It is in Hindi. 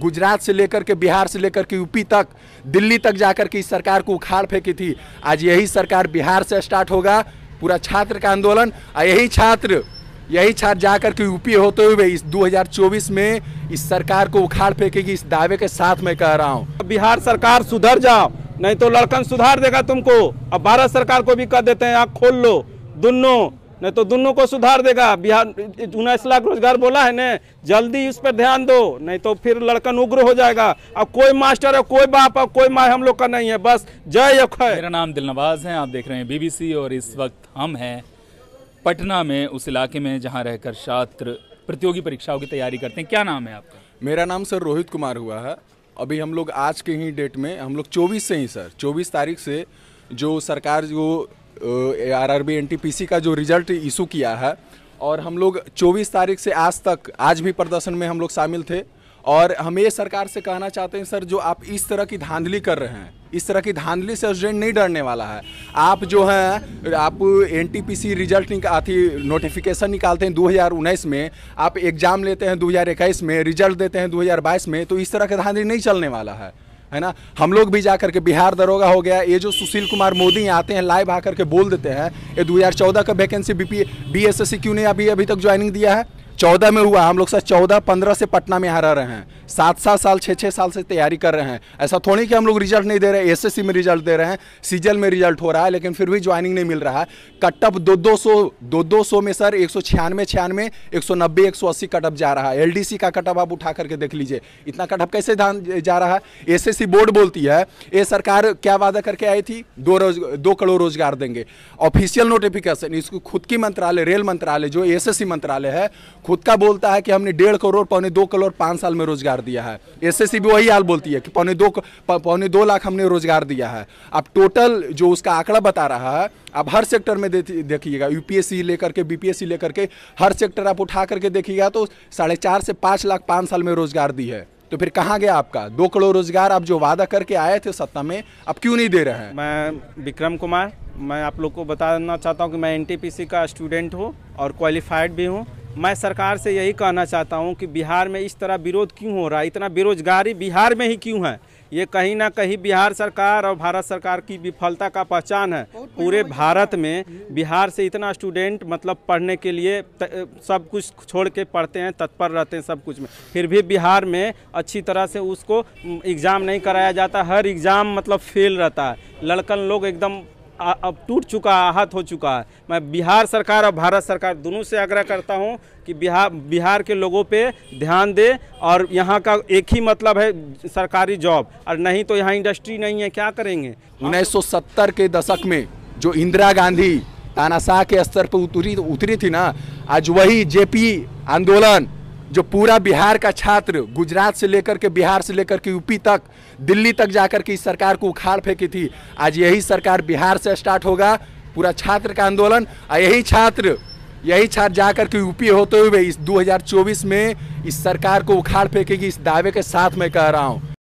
गुजरात से लेकर के बिहार से लेकर के यूपी तक दिल्ली तक जाकर के इस सरकार को उखाड़ फेंकी थी आज यही सरकार बिहार से स्टार्ट होगा पूरा छात्र का आंदोलन और यही छात्र यही छात्र जाकर के यूपी होते हुए इस 2024 में इस सरकार को उखाड़ फेंकेगी इस दावे के साथ मैं कह रहा हूँ बिहार सरकार सुधर जाओ नहीं तो लड़कन सुधार देगा तुमको अब भारत सरकार को भी कह देते हैं आप खोल लो दोनों नहीं तो दोनों को सुधार देगा बिहार उन्नीस लाख रोजगार बोला है ना जल्दी इस पर ध्यान दो नहीं तो फिर लड़कन उग्र हो जाएगा अब कोई मास्टर है कोई बाप है कोई माँ हम लोग का नहीं है बस जय अखय मेरा नाम दिलनवाज है आप देख रहे हैं बीबीसी और इस वक्त हम हैं पटना में उस इलाके में जहाँ रहकर छात्र प्रतियोगी परीक्षाओं की तैयारी करते हैं क्या नाम है आपका मेरा नाम सर रोहित कुमार हुआ है अभी हम लोग आज के ही डेट में हम लोग चौबीस से ही सर चौबीस तारीख से जो सरकार जो R R B N T P C का जो रिजल्ट इशू किया है और हम लोग 24 तारीख से आज तक आज भी प्रदर्शन में हम लोग शामिल थे और हम ये सरकार से कहना चाहते हैं सर जो आप इस तरह की धांधली कर रहे हैं इस तरह की धांधली से स्टूडेंट नहीं डरने वाला है आप जो हैं आप एन रिजल्ट अथी नोटिफिकेशन निकालते हैं दो में आप एग्ज़ाम लेते हैं दो में रिजल्ट देते हैं दो में तो इस तरह की धांधली नहीं चलने वाला है है ना हम लोग भी जा करके बिहार दरोगा हो गया ये जो सुशील कुमार मोदी आते हैं लाइव आकर के बोल देते हैं ये दो का वैकेंसी बी क्यों ने अभी अभी तक ज्वाइनिंग दिया है चौदह में हुआ हम लोग सर चौदह पंद्रह से पटना में यहाँ रह रहे हैं सात सात साल छः छः साल से तैयारी कर रहे हैं ऐसा थोड़ी कि हम लोग रिजल्ट नहीं दे रहे एसएससी में रिजल्ट दे रहे हैं सीजल में रिजल्ट हो रहा है लेकिन फिर भी ज्वाइनिंग नहीं मिल रहा है कटअप दो दो सौ दो दो सौ में सर एक सौ छियानवे छियानवे एक सौ नब्बे एक सौ अस्सी कटअप जा रहा है एल का कटअप आप उठा करके देख लीजिए इतना कटअप कैसे जा रहा है एस बोर्ड बोलती है ये सरकार क्या वादा करके आई थी दो रोज दो करोड़ रोजगार देंगे ऑफिशियल नोटिफिकेशन इसको खुद की मंत्रालय रेल मंत्रालय जो एस मंत्रालय है खुद का बोलता है कि हमने डेढ़ करोड़ पौने दो करोड़ पाँच साल में रोजगार दिया है एस एस भी वही हाल बोलती है कि पौने दो पौने दो लाख हमने रोजगार दिया है अब टोटल जो उसका आंकड़ा बता रहा है आप हर सेक्टर में देखिएगा यूपीएससी लेकर के बीपीएससी लेकर के हर सेक्टर आप उठा करके देखिएगा तो साढ़े चार से पाँच लाख पाँच साल में रोजगार दी है तो फिर कहाँ गया आपका दो करोड़ रोजगार आप जो वादा करके आए थे सत्ता में अब क्यों नहीं दे रहे हैं मैं विक्रम कुमार मैं आप लोग को बताना चाहता हूँ कि मैं एनटीपीसी का स्टूडेंट हूँ और क्वालिफाइड भी हूँ मैं सरकार से यही कहना चाहता हूं कि बिहार में इस तरह विरोध क्यों हो रहा है इतना बेरोजगारी बिहार में ही क्यों है ये कहीं ना कहीं बिहार सरकार और भारत सरकार की विफलता का पहचान है पूरे भारत में बिहार से इतना स्टूडेंट मतलब पढ़ने के लिए त, सब कुछ छोड़ के पढ़ते हैं तत्पर रहते हैं सब कुछ में फिर भी बिहार में अच्छी तरह से उसको एग्ज़ाम नहीं कराया जाता हर एग्ज़ाम मतलब फेल रहता है लड़कन लोग एकदम अब टूट चुका आहत हो चुका है मैं बिहार सरकार और भारत सरकार दोनों से आग्रह करता हूं कि बिहार बिहार के लोगों पे ध्यान दे और यहां का एक ही मतलब है सरकारी जॉब और नहीं तो यहां इंडस्ट्री नहीं है क्या करेंगे 1970 के दशक में जो इंदिरा गांधी तानाशाह के स्तर पर उतरी उतरी थी ना आज वही जेपी आंदोलन जो पूरा बिहार का छात्र गुजरात से लेकर के बिहार से लेकर के यूपी तक दिल्ली तक जाकर के इस सरकार को उखाड़ फेंकी थी आज यही सरकार बिहार से स्टार्ट होगा पूरा छात्र का आंदोलन और यही छात्र यही छात्र जाकर के यूपी होते हुए इस 2024 में इस सरकार को उखाड़ फेंकेगी इस दावे के साथ मैं कह रहा हूँ